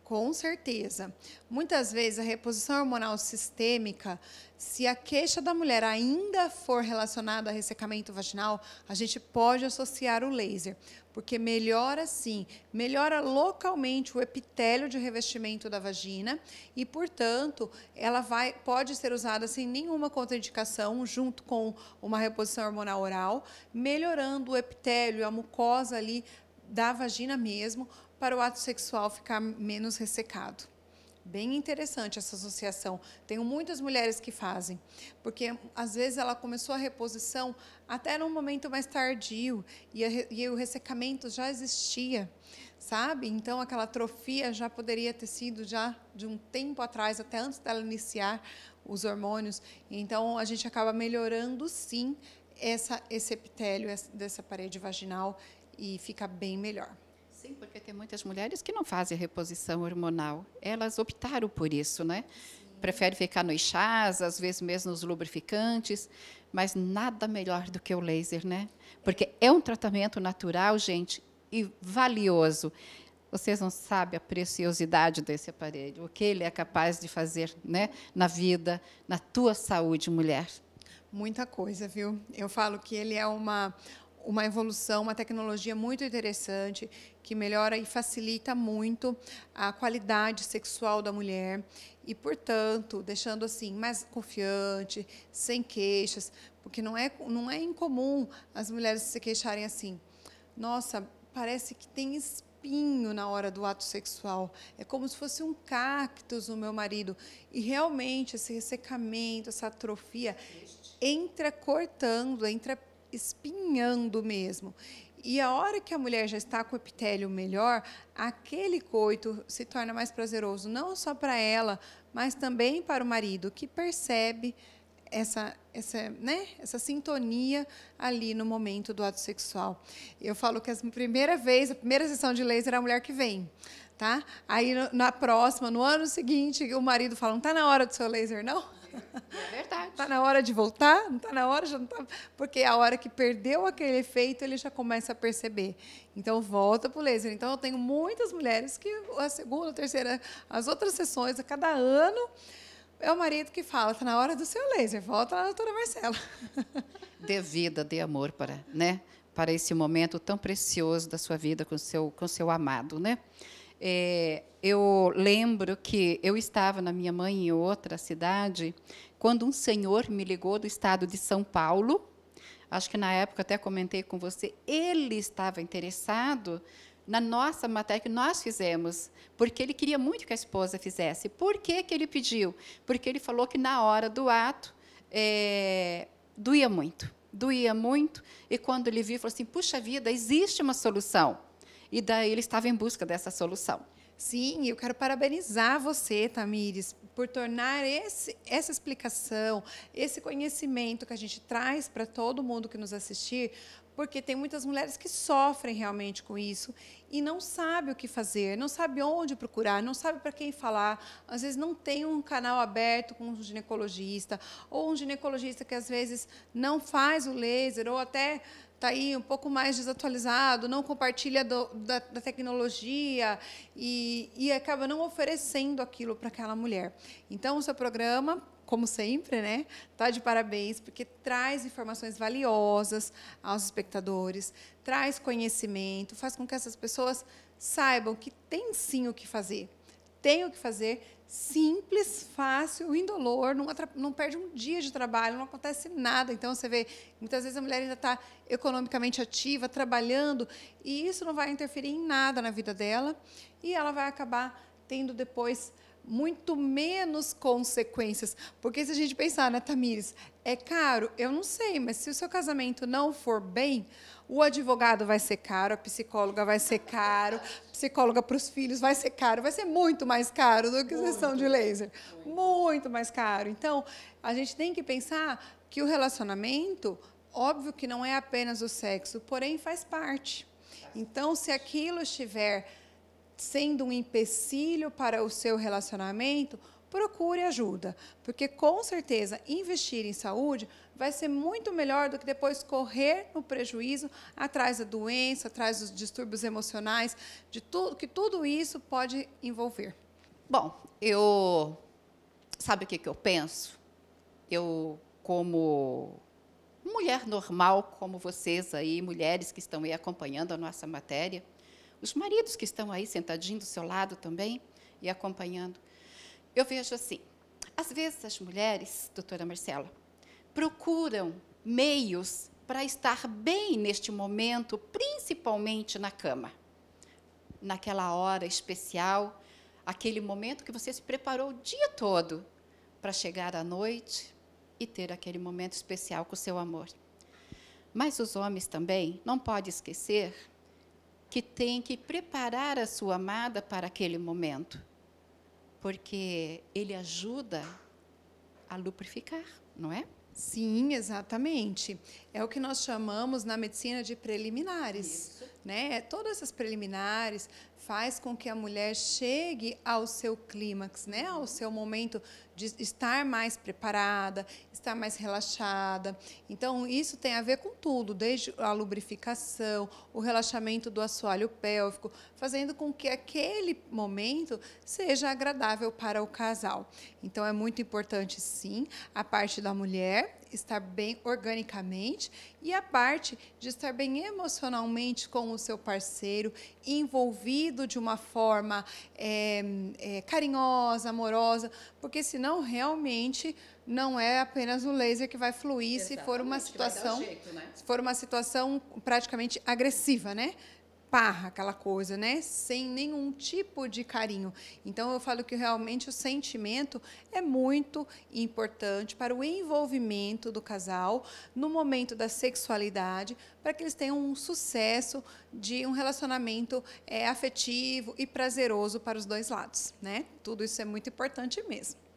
Com certeza. Muitas vezes a reposição hormonal sistêmica, se a queixa da mulher ainda for relacionada a ressecamento vaginal, a gente pode associar o laser, porque melhora sim, melhora localmente o epitélio de revestimento da vagina e, portanto, ela vai pode ser usada sem nenhuma contraindicação junto com uma reposição hormonal oral, melhorando o epitélio, a mucosa ali da vagina mesmo, para o ato sexual ficar menos ressecado. Bem interessante essa associação. Tenho muitas mulheres que fazem, porque às vezes ela começou a reposição até num momento mais tardio e, a, e o ressecamento já existia, sabe? Então aquela atrofia já poderia ter sido já de um tempo atrás, até antes dela iniciar os hormônios. Então a gente acaba melhorando sim essa, esse epitélio dessa parede vaginal e fica bem melhor. Sim, porque tem muitas mulheres que não fazem reposição hormonal. Elas optaram por isso, né? Prefere ficar nos chás, às vezes mesmo nos lubrificantes, mas nada melhor do que o laser, né? Porque é um tratamento natural, gente, e valioso. Vocês não sabem a preciosidade desse aparelho, o que ele é capaz de fazer, né, na vida, na tua saúde, mulher. Muita coisa, viu? Eu falo que ele é uma uma evolução, uma tecnologia muito interessante que melhora e facilita muito a qualidade sexual da mulher e, portanto, deixando assim mais confiante, sem queixas, porque não é não é incomum as mulheres se queixarem assim. Nossa, parece que tem espinho na hora do ato sexual. É como se fosse um cactus o meu marido. E realmente esse ressecamento, essa atrofia entra cortando, entra espinhando mesmo. E a hora que a mulher já está com o epitélio melhor, aquele coito se torna mais prazeroso, não só para ela, mas também para o marido, que percebe essa, essa, né, essa sintonia ali no momento do ato sexual. Eu falo que a primeira vez, a primeira sessão de laser é a mulher que vem. Tá? Aí, na próxima, no ano seguinte, o marido fala: não está na hora do seu laser, não? É verdade. Está na hora de voltar? Não está na hora? Já não tá... Porque a hora que perdeu aquele efeito, ele já começa a perceber. Então, volta para o laser. Então, eu tenho muitas mulheres que a segunda, a terceira, as outras sessões, a cada ano, é o marido que fala, está na hora do seu laser, volta lá, doutora Marcela. Dê vida, dê amor para, né? para esse momento tão precioso da sua vida com seu, com seu amado, né? É, eu lembro que eu estava na minha mãe em outra cidade quando um senhor me ligou do estado de São Paulo. Acho que na época até comentei com você, ele estava interessado na nossa matéria que nós fizemos, porque ele queria muito que a esposa fizesse. Por que, que ele pediu? Porque ele falou que na hora do ato é, doía muito. Doía muito, e quando ele viu, falou assim: puxa vida, existe uma solução e daí ele estava em busca dessa solução. Sim, eu quero parabenizar você, Tamires, por tornar esse, essa explicação, esse conhecimento que a gente traz para todo mundo que nos assistir, porque tem muitas mulheres que sofrem realmente com isso e não sabe o que fazer, não sabe onde procurar, não sabe para quem falar. Às vezes não tem um canal aberto com um ginecologista ou um ginecologista que às vezes não faz o laser ou até está aí um pouco mais desatualizado, não compartilha do, da, da, tecnologia e, e acaba não oferecendo aquilo para aquela mulher. Então, o seu programa como sempre, né? Tá de parabéns porque traz informações valiosas aos espectadores, traz conhecimento, faz com que essas pessoas saibam que tem sim o que fazer. Tem o que fazer, simples, fácil, indolor, não, não, perde um dia de trabalho, não acontece nada. Então, você vê, muitas vezes a mulher ainda está economicamente ativa, trabalhando, e isso não vai interferir em nada na vida dela, e ela vai acabar tendo depois muito menos consequências. Porque se a gente pensar, né, Tamires, é caro? Eu não sei, mas se o seu casamento não for bem, o advogado vai ser caro, a psicóloga vai ser caro, psicóloga para os filhos vai ser caro, vai ser muito mais caro do que muito, sessão de laser. Muito. muito mais caro. Então, a gente tem que pensar que o relacionamento, óbvio que não é apenas o sexo, porém faz parte. Então, se aquilo estiver sendo um empecilho para o seu relacionamento, procure ajuda, porque com certeza investir em saúde vai ser muito melhor do que depois correr no prejuízo atrás da doença, atrás dos distúrbios emocionais, de tudo que tudo isso pode envolver. Bom, eu sabe o que, que eu penso? Eu como mulher normal como vocês aí, mulheres que estão aí acompanhando a nossa matéria, os maridos que estão aí sentadinhos do seu lado também e acompanhando. Eu vejo assim, às vezes as mulheres, doutora Marcela, procuram meios para estar bem neste momento, principalmente na cama. Naquela hora especial, aquele momento que você se preparou o dia todo para chegar à noite e ter aquele momento especial com o seu amor. Mas os homens também não podem esquecer que tem que preparar a sua amada para aquele momento, porque ele ajuda a lubrificar, não é? Sim, exatamente. É o que nós chamamos na medicina de preliminares. Isso né? Todas essas preliminares faz com que a mulher chegue ao seu clímax, né? Ao seu momento de estar mais preparada, estar mais relaxada. Então isso tem a ver com tudo, desde a lubrificação, o relaxamento do assoalho pélvico, fazendo com que aquele momento seja agradável para o casal. Então é muito importante sim a parte da mulher estar bem organicamente e a parte de estar bem emocionalmente com o seu parceiro, envolvido de uma forma é, é, carinhosa, amorosa, porque senão realmente não é apenas o laser que vai fluir Exatamente, se for uma situação, jeito, né? se for uma situação praticamente agressiva, né? parra aquela coisa, né? Sem nenhum tipo de carinho. Então eu falo que realmente o sentimento é muito importante para o envolvimento do casal no momento da sexualidade, para que eles tenham um sucesso de um relacionamento é, afetivo e prazeroso para os dois lados, né? Tudo isso é muito importante mesmo.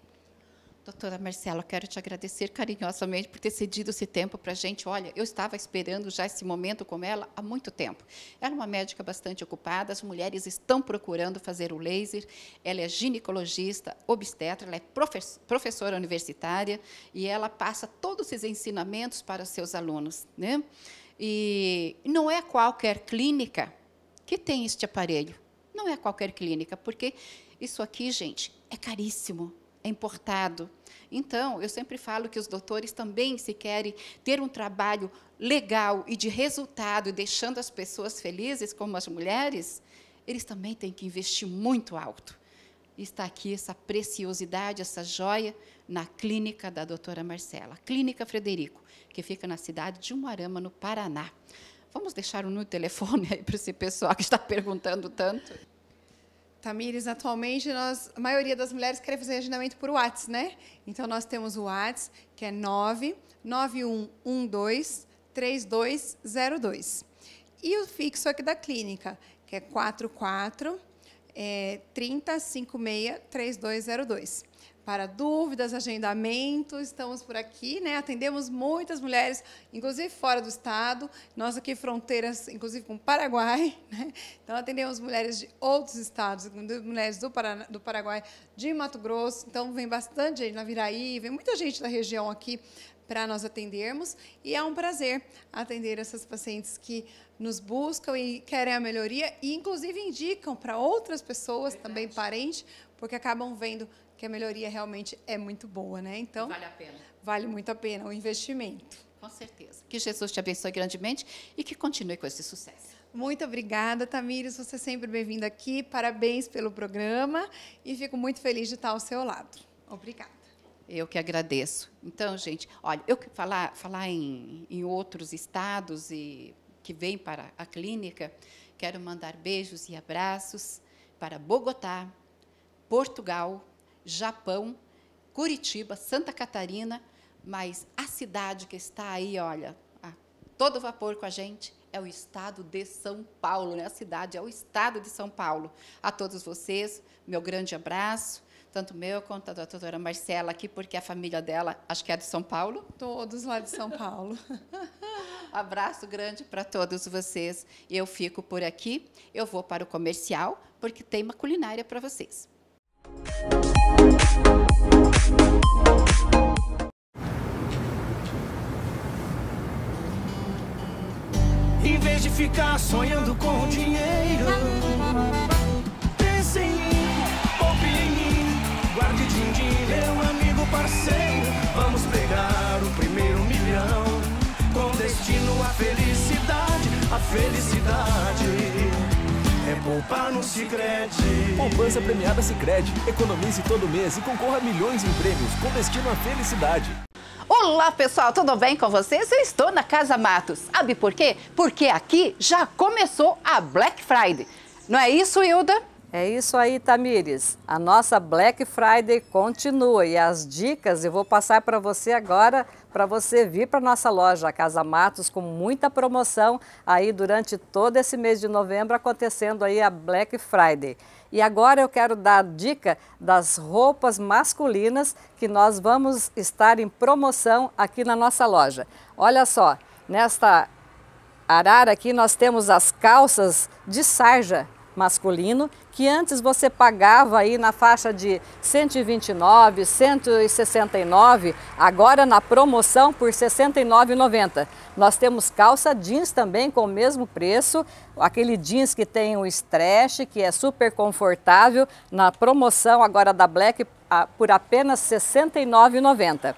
Doutora Marcela, quero te agradecer carinhosamente por ter cedido esse tempo para a gente. Olha, eu estava esperando já esse momento com ela há muito tempo. Ela é uma médica bastante ocupada, as mulheres estão procurando fazer o laser. Ela é ginecologista, obstetra, ela é professora universitária e ela passa todos esses ensinamentos para os seus alunos. Né? E não é qualquer clínica que tem este aparelho. Não é qualquer clínica, porque isso aqui, gente, é caríssimo é importado. Então, eu sempre falo que os doutores também, se querem ter um trabalho legal e de resultado, deixando as pessoas felizes, como as mulheres, eles também têm que investir muito alto. Está aqui essa preciosidade, essa joia, na clínica da doutora Marcela, Clínica Frederico, que fica na cidade de Umuarama, no Paraná. Vamos deixar o um número de telefone aí para esse pessoal que está perguntando tanto. Tamires, atualmente nós, a maioria das mulheres quer fazer agendamento por Whats, né? Então nós temos o Whats, que é 991123202. E o fixo aqui da clínica, que é 44 é, 3056 para dúvidas, agendamento. Estamos por aqui, né? Atendemos muitas mulheres, inclusive fora do estado. Nós aqui fronteiras, inclusive com o Paraguai, né? Então atendemos mulheres de outros estados, mulheres do, Paraná, do Paraguai, de Mato Grosso. Então vem bastante gente na Viraí, vem muita gente da região aqui para nós atendermos e é um prazer atender essas pacientes que nos buscam e querem a melhoria e inclusive indicam para outras pessoas, Verdade. também parentes, porque acabam vendo que a melhoria realmente é muito boa, né? Então, vale a pena. Vale muito a pena o investimento. Com certeza. Que Jesus te abençoe grandemente e que continue com esse sucesso. Muito obrigada, Tamires. Você é sempre bem-vinda aqui. Parabéns pelo programa e fico muito feliz de estar ao seu lado. Obrigada. Eu que agradeço. Então, gente, olha, eu falar, falar em, em outros estados e que vêm para a clínica, quero mandar beijos e abraços para Bogotá, Portugal, Japão, Curitiba, Santa Catarina, mas a cidade que está aí, olha, a todo vapor com a gente é o estado de São Paulo, né? A cidade é o estado de São Paulo. A todos vocês, meu grande abraço. Tanto meu quanto a doutora Marcela aqui, porque a família dela, acho que é de São Paulo. Todos lá de São Paulo. abraço grande para todos vocês. Eu fico por aqui. Eu vou para o comercial, porque tem uma culinária para vocês. Música em vez de ficar sonhando com dinheiro, pense em mim, poupe em mim, guarde din-din, meu amigo parceiro. Vamos pegar o primeiro milhão, com destino à felicidade, à felicidade poupar no Sicredi. Poupança premiada Sicredi. Economize todo mês e concorra a milhões em prêmios com destino à felicidade. Olá pessoal, tudo bem com vocês? Eu estou na Casa Matos. Sabe por quê? Porque aqui já começou a Black Friday. Não é isso, Hilda? É isso aí, Tamires. A nossa Black Friday continua e as dicas eu vou passar para você agora para você vir para nossa loja Casa Matos com muita promoção aí durante todo esse mês de novembro acontecendo aí a Black Friday. E agora eu quero dar dica das roupas masculinas que nós vamos estar em promoção aqui na nossa loja. Olha só, nesta arara aqui nós temos as calças de sarja masculino, que antes você pagava aí na faixa de 129, 169, agora na promoção por 69,90. Nós temos calça jeans também com o mesmo preço, aquele jeans que tem o stretch, que é super confortável, na promoção agora da Black por apenas 69,90.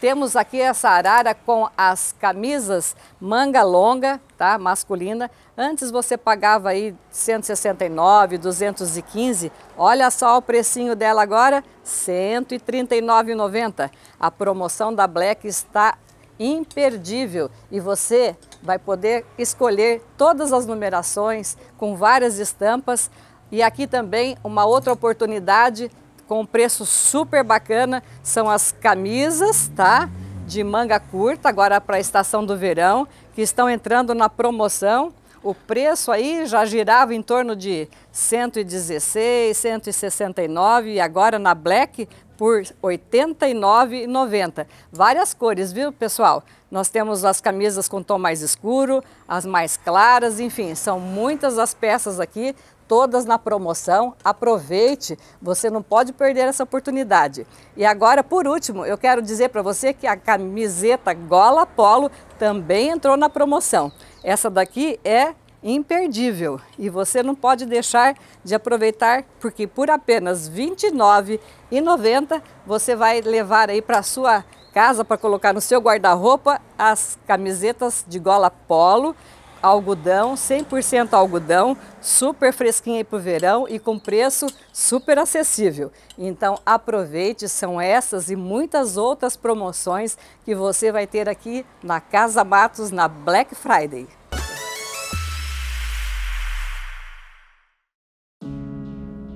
Temos aqui essa arara com as camisas manga longa, tá, masculina, Antes você pagava aí 169, 215. Olha só o precinho dela agora, 139,90. A promoção da Black está imperdível e você vai poder escolher todas as numerações com várias estampas e aqui também uma outra oportunidade com um preço super bacana são as camisas, tá? De manga curta, agora para a estação do verão, que estão entrando na promoção o preço aí já girava em torno de 116, 169 e agora na Black por R$ 89,90. Várias cores, viu, pessoal? Nós temos as camisas com tom mais escuro, as mais claras, enfim, são muitas as peças aqui todas na promoção. Aproveite, você não pode perder essa oportunidade. E agora, por último, eu quero dizer para você que a camiseta Gola Polo também entrou na promoção. Essa daqui é imperdível e você não pode deixar de aproveitar porque por apenas R$ 29,90 você vai levar aí para sua casa para colocar no seu guarda-roupa as camisetas de gola polo algodão, 100% algodão, super fresquinha para o verão e com preço super acessível. Então aproveite, são essas e muitas outras promoções que você vai ter aqui na Casa Matos na Black Friday.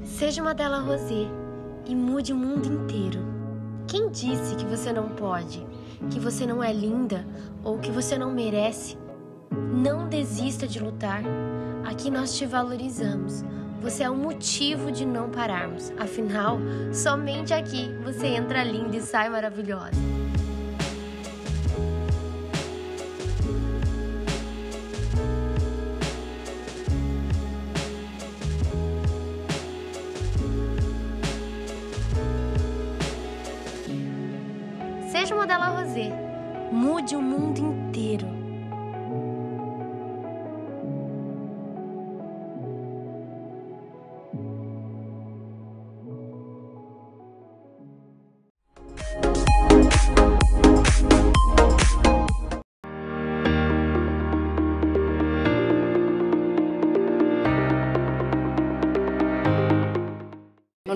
Seja uma Della Rosé e mude o mundo inteiro. Quem disse que você não pode, que você não é linda ou que você não merece? Não desista de lutar. Aqui nós te valorizamos. Você é o motivo de não pararmos. Afinal, somente aqui você entra linda e sai maravilhosa. Seja modelo rosé. Mude o mundo inteiro.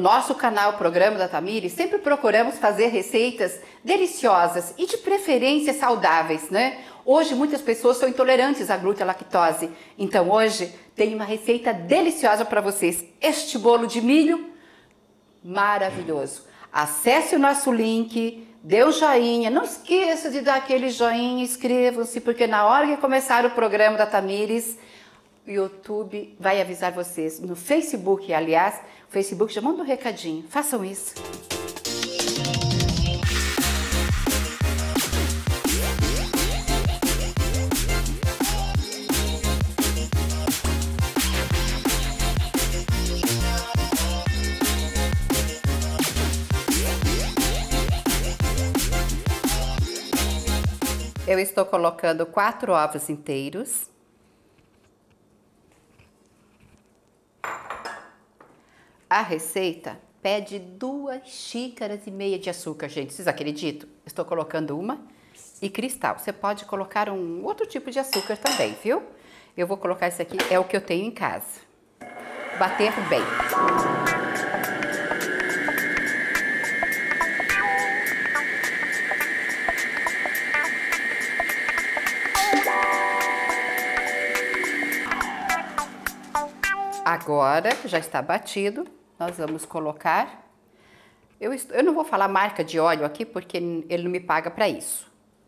nosso canal Programa da Tamires, sempre procuramos fazer receitas deliciosas e de preferência saudáveis, né? Hoje muitas pessoas são intolerantes à glúten e à lactose. Então hoje tem uma receita deliciosa para vocês. Este bolo de milho maravilhoso. Acesse o nosso link, dê o um joinha, não esqueça de dar aquele joinha, inscrevam-se, porque na hora que começar o programa da Tamires, o YouTube vai avisar vocês, no Facebook, aliás, Facebook, já manda um recadinho. Façam isso. Eu estou colocando quatro ovos inteiros. A receita pede duas xícaras e meia de açúcar, gente. Vocês acreditam? Estou colocando uma e cristal. Você pode colocar um outro tipo de açúcar também, viu? Eu vou colocar esse aqui, é o que eu tenho em casa. Bater bem. Agora, já está batido, nós vamos colocar... Eu, eu não vou falar marca de óleo aqui, porque ele não me paga para isso.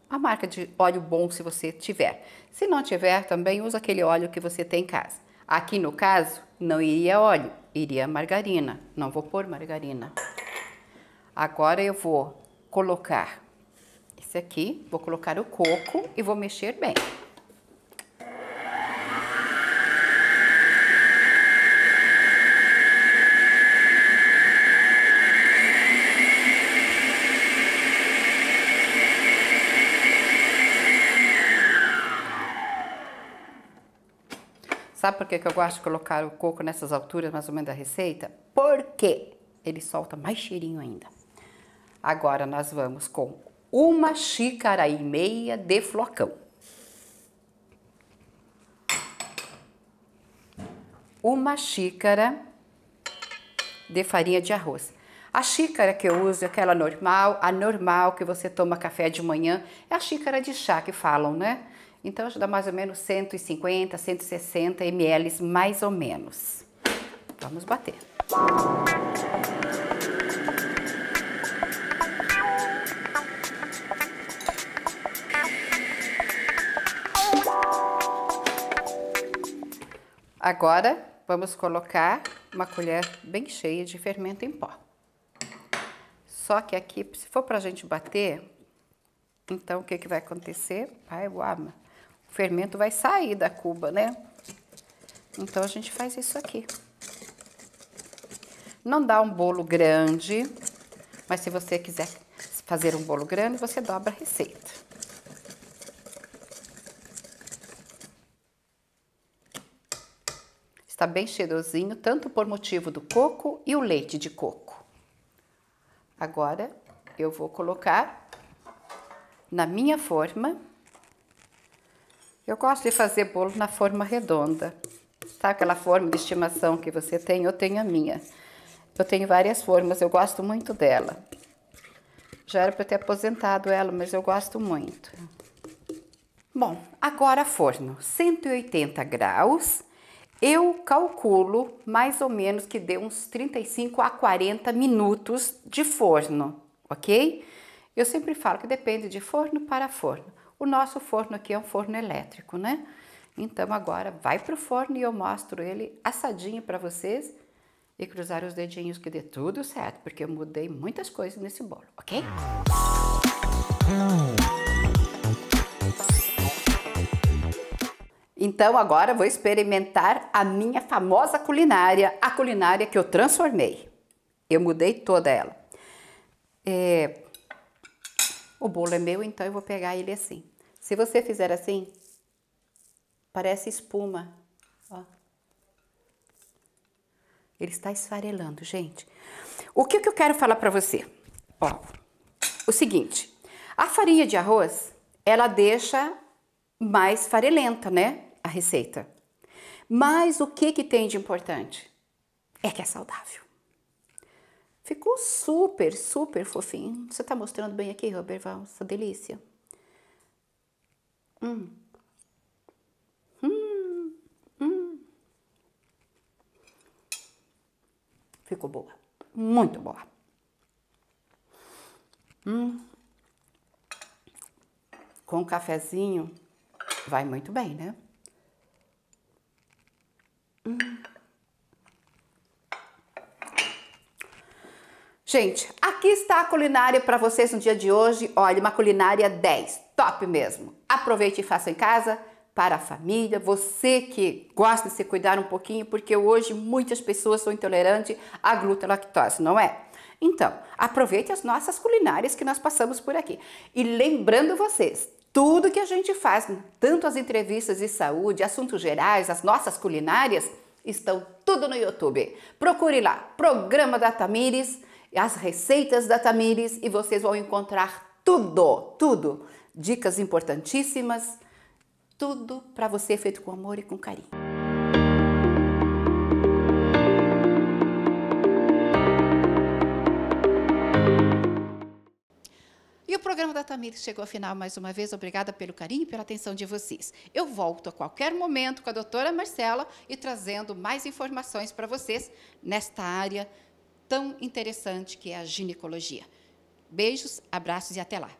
A marca de óleo bom, se você tiver. Se não tiver, também usa aquele óleo que você tem em casa. Aqui, no caso, não iria óleo, iria margarina. Não vou pôr margarina. Agora eu vou colocar esse aqui, vou colocar o coco e vou mexer bem. Sabe por que eu gosto de colocar o coco nessas alturas, mais ou menos, da receita? Porque ele solta mais cheirinho ainda. Agora nós vamos com uma xícara e meia de flocão. Uma xícara de farinha de arroz. A xícara que eu uso é aquela normal, a normal que você toma café de manhã, é a xícara de chá que falam, né? Então, acho que dá mais ou menos 150, 160 ml, mais ou menos. Vamos bater. Agora, vamos colocar uma colher bem cheia de fermento em pó. Só que aqui, se for para a gente bater, então o que, que vai acontecer? Ai, uama o fermento vai sair da cuba, né? Então, a gente faz isso aqui. Não dá um bolo grande, mas se você quiser fazer um bolo grande, você dobra a receita. Está bem cheirosinho, tanto por motivo do coco e o leite de coco. Agora, eu vou colocar na minha forma eu gosto de fazer bolo na forma redonda, tá? Aquela forma de estimação que você tem, eu tenho a minha. Eu tenho várias formas, eu gosto muito dela. Já era para ter aposentado ela, mas eu gosto muito. Bom, agora forno, 180 graus. Eu calculo mais ou menos que dê uns 35 a 40 minutos de forno, ok? Eu sempre falo que depende de forno para forno. O nosso forno aqui é um forno elétrico, né? Então agora vai pro forno e eu mostro ele assadinho para vocês e cruzar os dedinhos que dê tudo certo, porque eu mudei muitas coisas nesse bolo, ok? Então agora vou experimentar a minha famosa culinária, a culinária que eu transformei. Eu mudei toda ela. É, o bolo é meu, então eu vou pegar ele assim. Se você fizer assim, parece espuma, ó. Ele está esfarelando, gente. O que, que eu quero falar para você? Ó, o seguinte, a farinha de arroz, ela deixa mais farelenta, né, a receita. Mas o que que tem de importante? É que é saudável. Ficou super, super fofinho. Você tá mostrando bem aqui, Roberval, essa delícia. Hum. Hum. Hum. Ficou boa. Muito boa. Hum. Com um cafezinho vai muito bem, né? Hum. Gente, aqui está a culinária para vocês no dia de hoje. Olha, uma culinária 10, top mesmo. Aproveite e faça em casa para a família, você que gosta de se cuidar um pouquinho, porque hoje muitas pessoas são intolerantes à glúten e lactose, não é? Então, aproveite as nossas culinárias que nós passamos por aqui. E lembrando vocês, tudo que a gente faz, tanto as entrevistas de saúde, assuntos gerais, as nossas culinárias, estão tudo no YouTube. Procure lá, Programa da Tamires, as receitas da Tamires e vocês vão encontrar tudo, tudo. Dicas importantíssimas, tudo para você feito com amor e com carinho. E o programa da Tamires chegou ao final mais uma vez. Obrigada pelo carinho e pela atenção de vocês. Eu volto a qualquer momento com a doutora Marcela e trazendo mais informações para vocês nesta área tão interessante que é a ginecologia. Beijos, abraços e até lá.